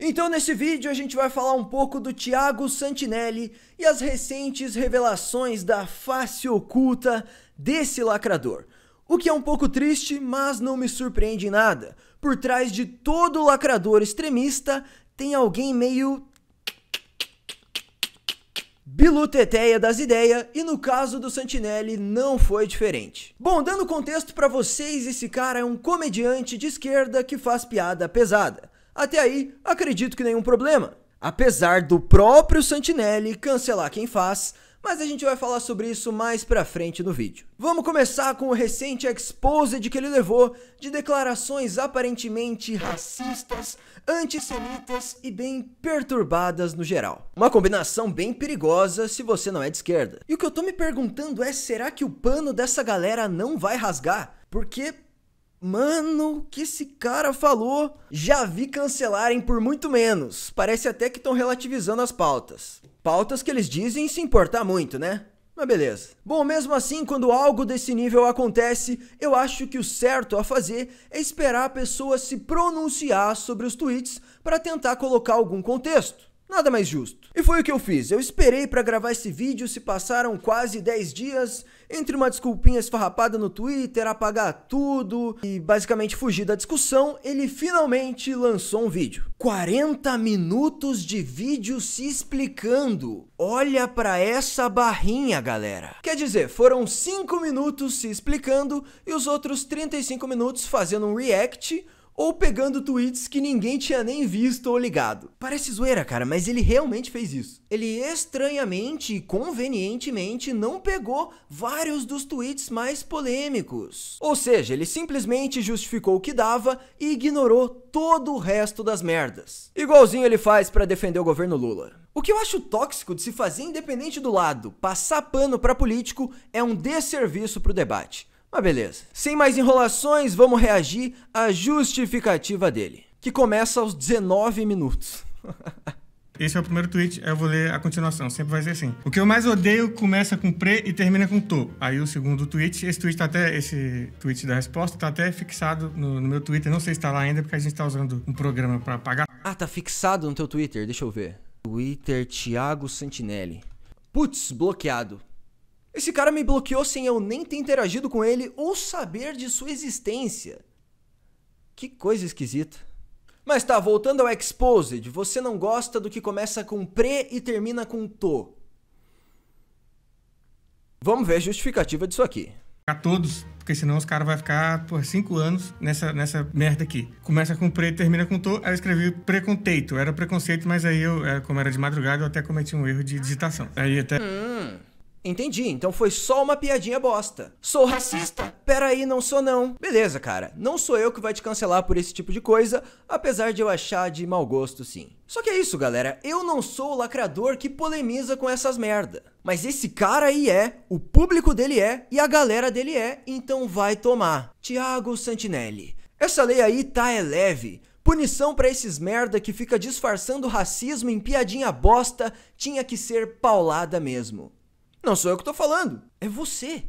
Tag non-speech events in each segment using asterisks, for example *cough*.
Então nesse vídeo a gente vai falar um pouco do Thiago Santinelli e as recentes revelações da face oculta desse lacrador. O que é um pouco triste, mas não me surpreende em nada. Por trás de todo lacrador extremista tem alguém meio biluteteia das ideias e no caso do Santinelli não foi diferente. Bom, dando contexto para vocês, esse cara é um comediante de esquerda que faz piada pesada. Até aí, acredito que nenhum problema. Apesar do próprio Santinelli cancelar quem faz, mas a gente vai falar sobre isso mais pra frente no vídeo. Vamos começar com o recente exposed que ele levou de declarações aparentemente racistas, antissemitas e bem perturbadas no geral. Uma combinação bem perigosa se você não é de esquerda. E o que eu tô me perguntando é, será que o pano dessa galera não vai rasgar? Porque Mano, o que esse cara falou? Já vi cancelarem por muito menos. Parece até que estão relativizando as pautas. Pautas que eles dizem se importar muito, né? Mas beleza. Bom, mesmo assim, quando algo desse nível acontece, eu acho que o certo a fazer é esperar a pessoa se pronunciar sobre os tweets para tentar colocar algum contexto. Nada mais justo. E foi o que eu fiz. Eu esperei para gravar esse vídeo, se passaram quase 10 dias entre uma desculpinha esfarrapada no Twitter, apagar tudo e basicamente fugir da discussão, ele finalmente lançou um vídeo. 40 minutos de vídeo se explicando. Olha para essa barrinha, galera. Quer dizer, foram 5 minutos se explicando e os outros 35 minutos fazendo um react ou pegando tweets que ninguém tinha nem visto ou ligado. Parece zoeira, cara, mas ele realmente fez isso. Ele estranhamente e convenientemente não pegou vários dos tweets mais polêmicos. Ou seja, ele simplesmente justificou o que dava e ignorou todo o resto das merdas. Igualzinho ele faz para defender o governo Lula. O que eu acho tóxico de se fazer independente do lado, passar pano para político é um desserviço pro debate. Mas ah, beleza. Sem mais enrolações, vamos reagir à justificativa dele, que começa aos 19 minutos. *laughs* Esse é o primeiro tweet, eu vou ler a continuação, sempre vai ser assim. O que eu mais odeio começa com pre e termina com to. Aí o segundo tweet, esse tweet tá até, esse tweet da resposta tá até fixado no, no meu Twitter, não sei se tá lá ainda, porque a gente tá usando um programa para pagar. Ah, tá fixado no teu Twitter, deixa eu ver. Twitter Thiago Santinelli. Putz, bloqueado. Esse cara me bloqueou sem eu nem ter interagido com ele ou saber de sua existência. Que coisa esquisita. Mas tá, voltando ao Exposed, você não gosta do que começa com pre e termina com to. Vamos ver a justificativa disso aqui. A todos, porque senão os caras vão ficar por cinco anos nessa, nessa merda aqui. Começa com pre, termina com to, aí eu escrevi preconceito. Era preconceito, mas aí eu, é, como era de madrugada, eu até cometi um erro de digitação. Aí até. Hum. Entendi, então foi só uma piadinha bosta. Sou racista? Peraí, não sou não. Beleza, cara, não sou eu que vai te cancelar por esse tipo de coisa, apesar de eu achar de mau gosto sim. Só que é isso, galera, eu não sou o lacrador que polemiza com essas merda. Mas esse cara aí é, o público dele é e a galera dele é, então vai tomar. Tiago Santinelli. Essa lei aí tá é leve, Punição para esses merda que fica disfarçando racismo em piadinha bosta tinha que ser paulada mesmo. Não sou eu que tô falando, é você.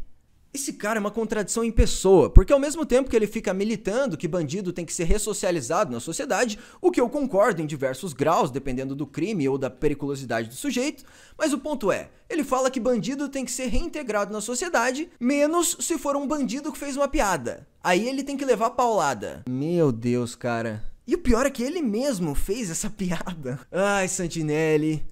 Esse cara é uma contradição em pessoa, porque ao mesmo tempo que ele fica militando que bandido tem que ser ressocializado na sociedade, o que eu concordo em diversos graus, dependendo do crime ou da periculosidade do sujeito, mas o ponto é, ele fala que bandido tem que ser reintegrado na sociedade, menos se for um bandido que fez uma piada. Aí ele tem que levar paulada. Meu Deus, cara. E o pior é que ele mesmo fez essa *laughs* piada. Ai, Santinelli.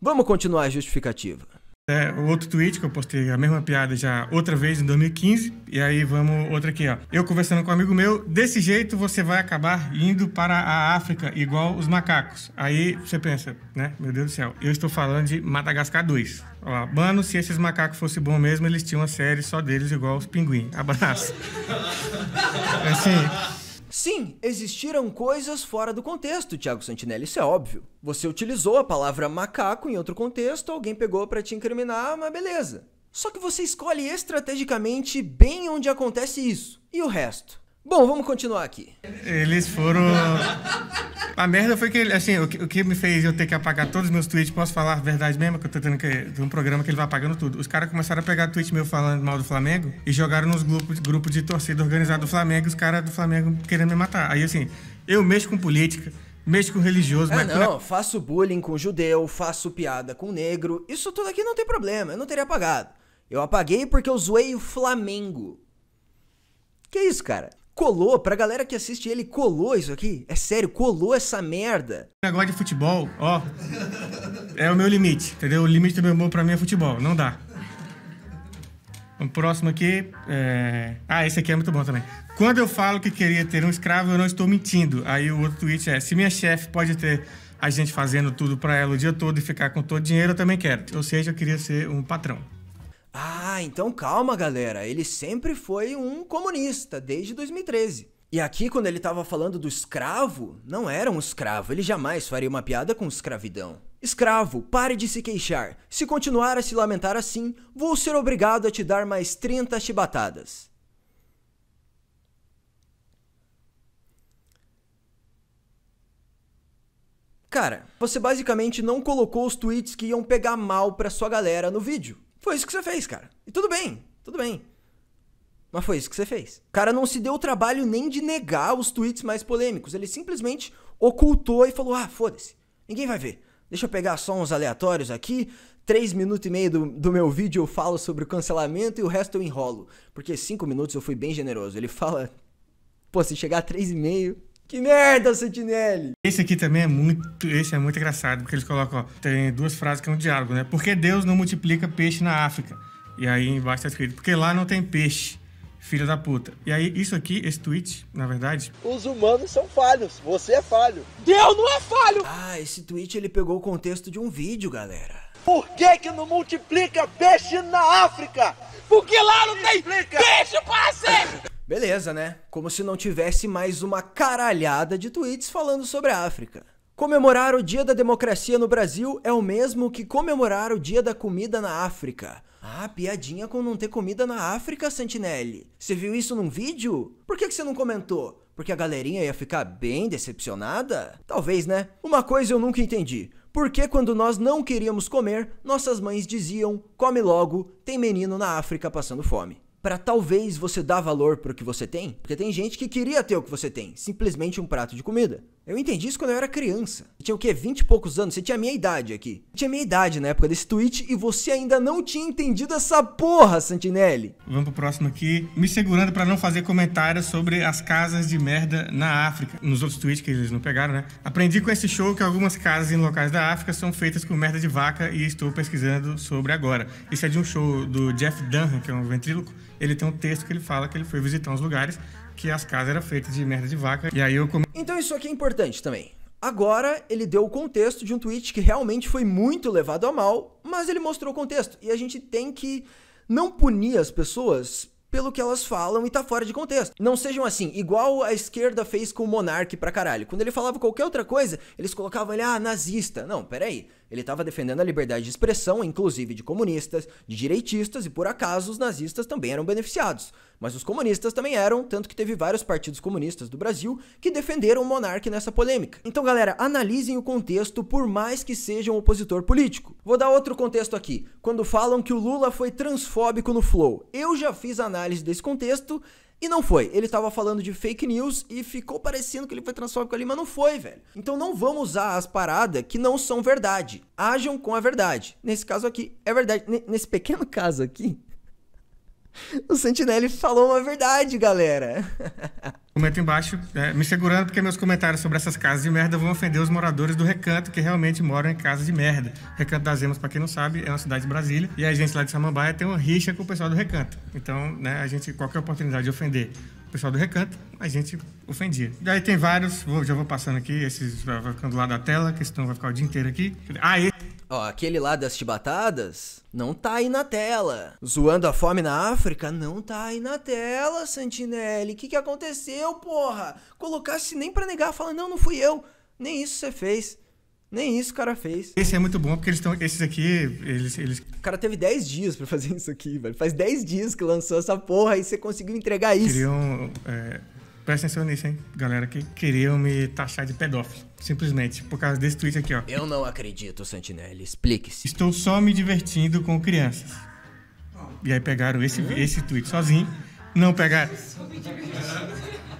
Vamos continuar a justificativa. É, o outro tweet que eu postei a mesma piada já outra vez em 2015. E aí vamos outra aqui, ó. Eu conversando com um amigo meu, desse jeito você vai acabar indo para a África igual os macacos. Aí você pensa, né? Meu Deus do céu, eu estou falando de Madagascar 2. Ó, mano, se esses macacos fossem bons mesmo, eles tinham uma série só deles igual os pinguins. Abraço. *laughs* assim, Sim, existiram coisas fora do contexto, Tiago Santinelli, isso é óbvio. Você utilizou a palavra macaco em outro contexto, alguém pegou para te incriminar, mas beleza. Só que você escolhe estrategicamente bem onde acontece isso. E o resto? Bom, vamos continuar aqui. Eles foram. A merda foi que, ele, assim, o que, o que, me fez eu ter que apagar todos os meus tweets, posso falar a verdade mesmo, que eu tô tendo que. Tem um programa que ele vai apagando tudo. Os caras começaram a pegar tweet meu falando mal do Flamengo e jogaram nos grupos grupo de torcida organizado do Flamengo, os caras do Flamengo querendo me matar. Aí, assim, eu mexo com política. Mexo com religioso, é, mas. Não, faço bullying com judeu, faço piada com negro. Isso tudo aqui não tem problema, eu não teria apagado. Eu apaguei porque eu zoei o Flamengo. Que isso, cara? Colou, pra galera que assiste ele, colou isso aqui? É sério, colou essa merda. Negócio de futebol, ó. É o meu limite, entendeu? O limite do meu humor pra mim é futebol, não dá. O próximo aqui é... Ah, esse aqui é muito bom também. Quando eu falo que queria ter um escravo, eu não estou mentindo. Aí o outro tweet é: se minha chefe pode ter a gente fazendo tudo para ela o dia todo e ficar com todo o dinheiro, eu também quero. Ou seja, eu queria ser um patrão então calma, galera. Ele sempre foi um comunista, desde 2013. E aqui, quando ele estava falando do escravo, não era um escravo, ele jamais faria uma piada com escravidão. Escravo, pare de se queixar. Se continuar a se lamentar assim, vou ser obrigado a te dar mais 30 chibatadas. Cara, você basicamente não colocou os tweets que iam pegar mal pra sua galera no vídeo. Foi isso que você fez, cara tudo bem, tudo bem. Mas foi isso que você fez. O cara não se deu o trabalho nem de negar os tweets mais polêmicos. Ele simplesmente ocultou e falou: ah, foda-se, ninguém vai ver. Deixa eu pegar só uns aleatórios aqui. Três minutos e meio do, do meu vídeo eu falo sobre o cancelamento e o resto eu enrolo. Porque cinco minutos eu fui bem generoso. Ele fala: pô, se chegar a três e meio, que merda, Sentinelli! Esse aqui também é muito. Esse é muito engraçado, porque eles colocam, ó, tem duas frases que é um diálogo, né? Porque Deus não multiplica peixe na África. E aí embaixo tá escrito, porque lá não tem peixe. Filha da puta. E aí, isso aqui, esse tweet, na verdade. Os humanos são falhos. Você é falho. Deus não é falho! Ah, esse tweet ele pegou o contexto de um vídeo, galera. Por que que não multiplica peixe na África? Porque lá não tem peixe para ser! Beleza, né? Como se não tivesse mais uma caralhada de tweets falando sobre a África. Comemorar o Dia da Democracia no Brasil é o mesmo que comemorar o Dia da Comida na África. Ah, piadinha com não ter comida na África, Santinelli. Você viu isso num vídeo? Por que, que você não comentou? Porque a galerinha ia ficar bem decepcionada? Talvez, né? Uma coisa eu nunca entendi. Por que quando nós não queríamos comer, nossas mães diziam: come logo, tem menino na África passando fome? para talvez você dar valor para o que você tem? Porque tem gente que queria ter o que você tem, simplesmente um prato de comida. Eu entendi isso quando eu era criança. Eu tinha o quê? 20 e poucos anos? Você tinha a minha idade aqui. Eu tinha a minha idade na época desse tweet e você ainda não tinha entendido essa porra, Santinelli. Vamos pro próximo aqui. Me segurando para não fazer comentários sobre as casas de merda na África. Nos outros tweets que eles não pegaram, né? Aprendi com esse show que algumas casas em locais da África são feitas com merda de vaca e estou pesquisando sobre agora. Isso é de um show do Jeff Dunham, que é um ventríloco ele tem um texto que ele fala que ele foi visitar uns lugares que as casas eram feitas de merda de vaca. E aí eu come... Então isso aqui é importante também. Agora ele deu o contexto de um tweet que realmente foi muito levado a mal, mas ele mostrou o contexto. E a gente tem que não punir as pessoas pelo que elas falam e tá fora de contexto. Não sejam assim, igual a esquerda fez com o Monark pra caralho. Quando ele falava qualquer outra coisa, eles colocavam ele, ah, nazista. Não, peraí. Ele estava defendendo a liberdade de expressão, inclusive de comunistas, de direitistas, e por acaso os nazistas também eram beneficiados. Mas os comunistas também eram, tanto que teve vários partidos comunistas do Brasil que defenderam o monarca nessa polêmica. Então, galera, analisem o contexto, por mais que seja um opositor político. Vou dar outro contexto aqui. Quando falam que o Lula foi transfóbico no Flow, eu já fiz análise desse contexto e não foi. Ele tava falando de fake news e ficou parecendo que ele foi transfóbico ali, mas não foi, velho. Então não vamos usar as paradas que não são verdade. Ajam com a verdade. Nesse caso aqui, é verdade. N nesse pequeno *laughs* caso aqui, *laughs* O Sentinelli falou uma verdade, galera. *laughs* Comenta embaixo, é, me segurando porque meus comentários sobre essas casas de merda vão ofender os moradores do Recanto, que realmente moram em casas de merda. Recanto das Emas, pra quem não sabe, é uma cidade de Brasília, e a gente lá de Samambaia tem uma rixa com o pessoal do Recanto. Então, né, a gente, qualquer é oportunidade de ofender o pessoal do Recanto, a gente ofendia. Daí tem vários, vou, já vou passando aqui, esses vai ficando lá da tela, que senão vai ficar o dia inteiro aqui. Ah, esse Ó, aquele lá das chibatadas não tá aí na tela. Zoando a fome na África não tá aí na tela, Santinelli. Que que aconteceu, porra? Colocasse nem para negar, fala não, não fui eu. Nem isso você fez. Nem isso o cara fez. Esse é muito bom, porque eles estão. Esses aqui, eles, eles. O cara teve 10 dias para fazer isso aqui, velho. Faz 10 dias que lançou essa porra e você conseguiu entregar isso. Queriam. É Presta atenção nisso, hein, galera, que queriam me taxar de pedófilo. Simplesmente, por causa desse tweet aqui, ó. Eu não acredito, Santinelli. Explique-se. Estou só me divertindo com crianças. E aí pegaram esse, hum? esse tweet sozinho. Não pegaram.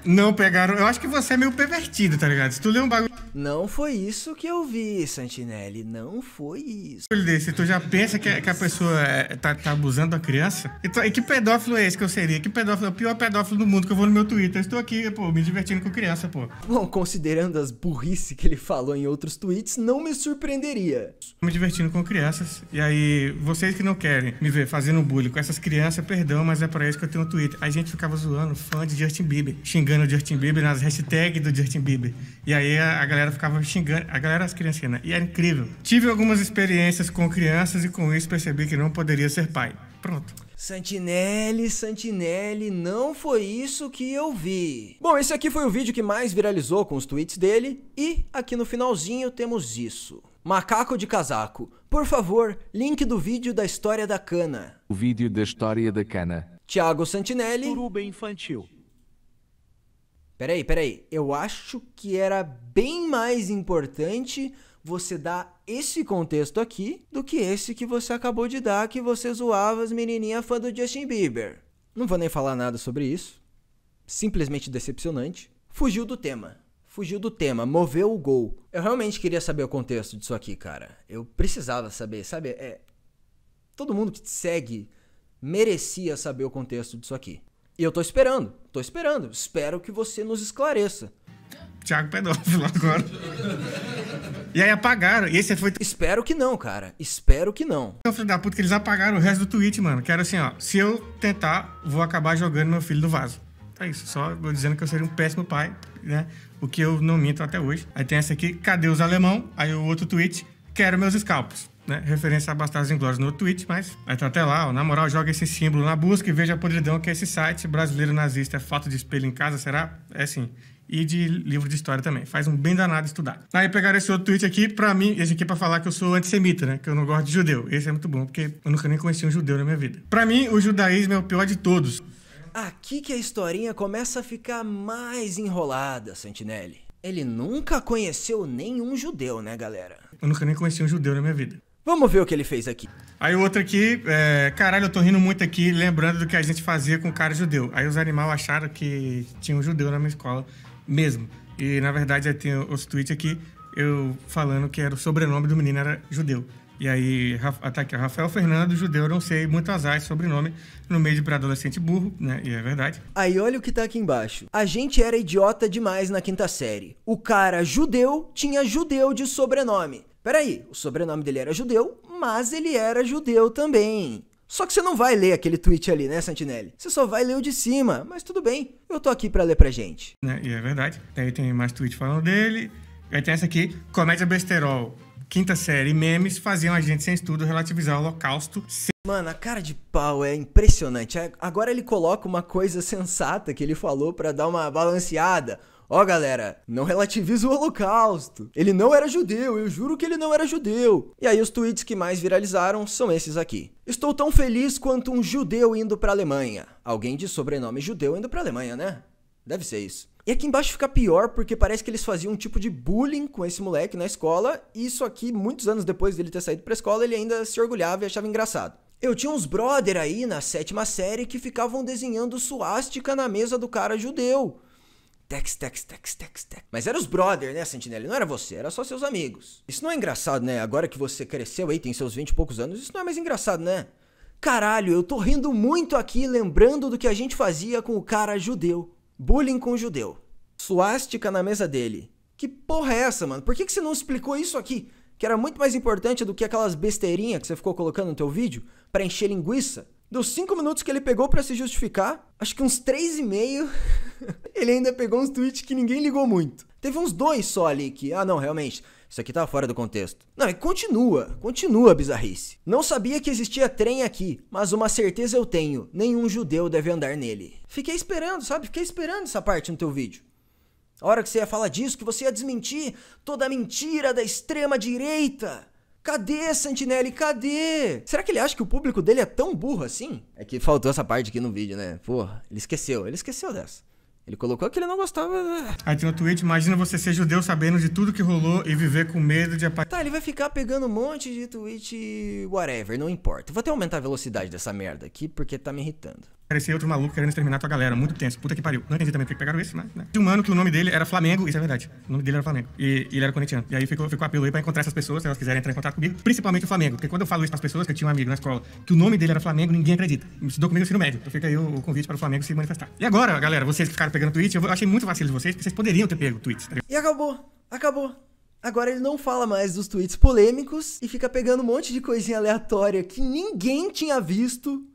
Não pegaram. Eu acho que você é meio pervertido, tá ligado? Se tu lê um bagulho. Não foi isso que eu vi, Santinelli. Não foi isso. Desse, tu já pensa que, que a pessoa é, tá, tá, abusando da criança? Então, e que pedófilo é esse que eu seria? Que pedófilo é o pior pedófilo do mundo que eu vou no meu Twitter? Eu estou aqui, pô, me divertindo com criança, pô. Bom, considerando as burrice que ele falou em outros tweets, não me surpreenderia. Me divertindo com crianças. E aí, vocês que não querem me ver fazendo bullying com essas crianças, perdão, mas é pra isso que eu tenho um Twitter. A gente ficava zoando, fã de Justin Bieber, xingando xingando o Justin Bieber nas hashtags do Justin Bieber. E aí a, a galera ficava xingando, a galera as crianças né? E era incrível. Tive algumas experiências com crianças e com isso percebi que não poderia ser pai. Pronto. Santinelli, Santinelli, não foi isso que eu vi. Bom, esse aqui foi o vídeo que mais viralizou com os tweets dele e aqui no finalzinho temos isso. Macaco de casaco. Por favor, link do vídeo da história da cana. O vídeo da história da cana. Tiago Santinelli. Suruba infantil. Peraí, peraí. Eu acho que era bem mais importante você dar esse contexto aqui do que esse que você acabou de dar, que você zoava as menininhas fã do Justin Bieber. Não vou nem falar nada sobre isso. Simplesmente decepcionante. Fugiu do tema. Fugiu do tema, moveu o gol. Eu realmente queria saber o contexto disso aqui, cara. Eu precisava saber, sabe? É... Todo mundo que te segue merecia saber o contexto disso aqui. E eu tô esperando, tô esperando. Espero que você nos esclareça. Tiago pedófilo agora. e aí apagaram. E esse foi. Espero que não, cara. Espero que não. Meu filho da puta, que eles apagaram o resto do tweet, mano. Que era assim, ó. Se eu tentar, vou acabar jogando meu filho no vaso. É isso. Só vou dizendo que eu seria um péssimo pai, né? O que eu não minto até hoje. Aí tem essa aqui, cadê os alemão? Aí o outro tweet, quero meus escalpos né, referência a Bastardos Inglórios no tweet, mas vai estar tá até lá. Ó, na moral, joga esse símbolo na busca e veja a podridão que é esse site brasileiro nazista. É fato de espelho em casa, será? É sim. E de livro de história também. Faz um bem danado estudar. Aí pegaram esse outro tweet aqui, pra mim, esse aqui é pra falar que eu sou antissemita, né? Que eu não gosto de judeu. Esse é muito bom, porque eu nunca nem conheci um judeu na minha vida. Pra mim, o judaísmo é o pior de todos. Aqui que a historinha começa a ficar mais enrolada, Santinelli. Ele nunca conheceu nenhum judeu, né, galera? Eu nunca nem conheci um judeu na minha vida. Vamos ver o que ele fez aqui. Aí outro aqui, é, caralho, eu tô rindo muito aqui, lembrando do que a gente fazia com o cara judeu. Aí os animais acharam que tinha um judeu na minha escola mesmo. E na verdade eu tenho os tweets aqui, eu falando que era o sobrenome do menino era judeu. E aí, tá aqui, Rafael Fernando, judeu, não sei, muito azar esse sobrenome, no meio de pra adolescente burro, né? E é verdade. Aí olha o que tá aqui embaixo. A gente era idiota demais na quinta série. O cara judeu tinha judeu de sobrenome. Peraí, o sobrenome dele era judeu, mas ele era judeu também. Só que você não vai ler aquele tweet ali, né, Santinelli? Você só vai ler o de cima, mas tudo bem, eu tô aqui para ler pra gente. É, é verdade. Aí tem mais tweet falando dele. Aí tem essa aqui, comédia besterol. Quinta série, memes faziam a gente sem estudo relativizar o holocausto. Mano, a cara de pau é impressionante. Agora ele coloca uma coisa sensata que ele falou para dar uma balanceada Ó, oh, galera, não relativiza o holocausto. Ele não era judeu, eu juro que ele não era judeu. E aí os tweets que mais viralizaram são esses aqui. Estou tão feliz quanto um judeu indo para Alemanha. Alguém de sobrenome judeu indo para Alemanha, né? Deve ser isso. E aqui embaixo fica pior porque parece que eles faziam um tipo de bullying com esse moleque na escola, e isso aqui, muitos anos depois dele ter saído pra escola, ele ainda se orgulhava e achava engraçado. Eu tinha uns brother aí na sétima série que ficavam desenhando suástica na mesa do cara judeu. Tex, tex, tex, tex, tex. Mas era os brother, né, Sentinelli? Não era você, era só seus amigos. Isso não é engraçado, né? Agora que você cresceu aí, tem seus 20 e poucos anos, isso não é mais engraçado, né? Caralho, eu tô rindo muito aqui lembrando do que a gente fazia com o cara judeu. Bullying com judeu. Suástica na mesa dele. Que porra é essa, mano? Por que, que você não explicou isso aqui? Que era muito mais importante do que aquelas besteirinhas que você ficou colocando no teu vídeo para encher linguiça dos cinco minutos que ele pegou para se justificar, acho que uns três e meio. *laughs* ele ainda pegou uns tweets que ninguém ligou muito. Teve uns dois só ali que, ah não, realmente, isso aqui tá fora do contexto. Não, e continua, continua a bizarrice. Não sabia que existia trem aqui, mas uma certeza eu tenho, nenhum judeu deve andar nele. Fiquei esperando, sabe? Fiquei esperando essa parte no teu vídeo. A hora que você ia falar disso, que você ia desmentir toda a mentira da extrema direita. Cadê, Santinelli? Cadê? Será que ele acha que o público dele é tão burro assim? É que faltou essa parte aqui no vídeo, né? Porra, ele esqueceu, ele esqueceu dessa. Ele colocou que ele não gostava. Né? Aí tem no tweet, imagina você ser judeu sabendo de tudo que rolou e viver com medo de apagar. Tá, ele vai ficar pegando um monte de tweet, whatever, não importa. Vou até aumentar a velocidade dessa merda aqui porque tá me irritando. Parecia outro maluco querendo exterminar tua galera. Muito tenso. Puta que pariu. Não entendi também porque pegaram esse, mas. Né? De um mano que o nome dele era Flamengo, isso é verdade. O nome dele era Flamengo. E, e ele era corintiano. E aí ficou, ficou apelo aí pra encontrar essas pessoas, se elas quiserem entrar em contato comigo. Principalmente o Flamengo. Porque quando eu falo isso pras pessoas, que eu tinha um amigo na escola, que o nome dele era Flamengo, ninguém acredita. Estudou comigo no ensino médio. Então fica aí o, o, convite para o Flamengo se manifestar. E agora, galera, vocês que ficaram pegando tweet, eu achei muito vacilo de vocês, porque vocês poderiam ter pego tweets. Tá e acabou. Acabou. Agora ele não fala mais dos tweets polêmicos e fica pegando um monte de coisinha aleatória que ninguém tinha visto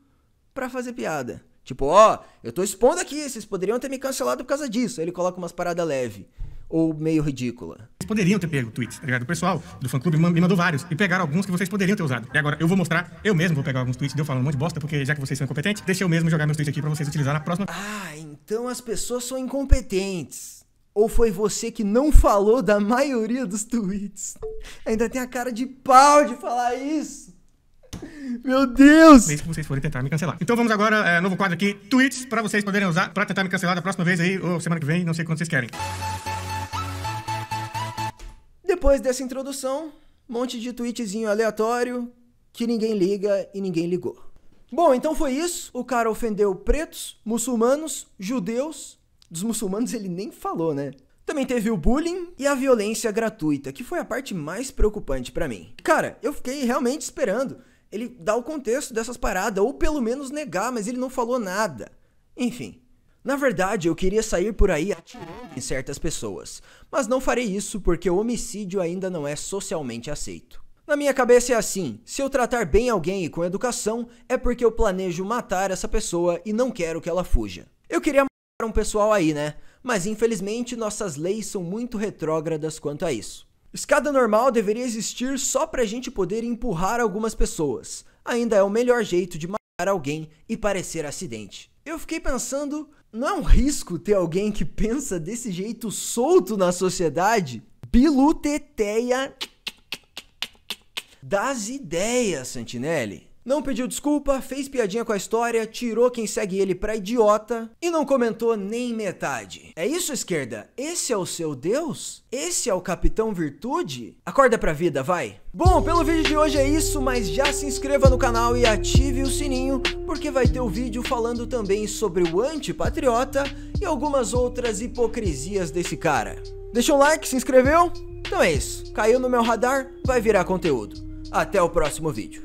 para fazer piada. Tipo, ó, eu tô expondo aqui, vocês poderiam ter me cancelado por causa disso. Aí ele coloca umas paradas leve ou meio ridícula. Vocês poderiam ter pego tweets, tá ligado? O pessoal do fã-clube me mandou vários e pegaram alguns que vocês poderiam ter usado. E agora eu vou mostrar, eu mesmo vou pegar alguns tweets, deu falando um monte de bosta, porque já que vocês são incompetentes, deixa eu mesmo jogar meus tweets aqui pra vocês utilizar na próxima. Ah, então as pessoas são incompetentes. Ou foi você que não falou da maioria dos tweets? Ainda tem a cara de pau de falar isso. Meu Deus! Mesmo que vocês forem tentar me cancelar. Então vamos agora, é, novo quadro aqui, tweets pra vocês poderem usar pra tentar me cancelar da próxima vez aí, ou semana que vem, não sei quando vocês querem. Depois dessa introdução, monte de tweetzinho aleatório que ninguém liga e ninguém ligou. Bom, então foi isso. O cara ofendeu pretos, muçulmanos, judeus. Dos muçulmanos ele nem falou, né? Também teve o bullying e a violência gratuita, que foi a parte mais preocupante para mim. Cara, eu fiquei realmente esperando ele dá o contexto dessas paradas, ou pelo menos negar, mas ele não falou nada. Enfim. Na verdade, eu queria sair por aí atirando em certas pessoas, mas não farei isso porque o homicídio ainda não é socialmente aceito. Na minha cabeça é assim: se eu tratar bem alguém e com educação, é porque eu planejo matar essa pessoa e não quero que ela fuja. Eu queria matar um pessoal aí, né? Mas infelizmente nossas leis são muito retrógradas quanto a isso. Escada normal deveria existir só para a gente poder empurrar algumas pessoas. Ainda é o melhor jeito de matar alguém e parecer acidente. Eu fiquei pensando, não é um risco ter alguém que pensa desse jeito solto na sociedade? Biluteteia das ideias, Santinelli não pediu desculpa, fez piadinha com a história, tirou quem segue ele pra idiota e não comentou nem metade. É isso, esquerda? Esse é o seu Deus? Esse é o Capitão Virtude? Acorda pra vida, vai! Bom, pelo vídeo de hoje é isso, mas já se inscreva no canal e ative o sininho, porque vai ter o um vídeo falando também sobre o antipatriota e algumas outras hipocrisias desse cara. Deixa um like, se inscreveu? Então é isso, caiu no meu radar, vai virar conteúdo. Até o próximo vídeo.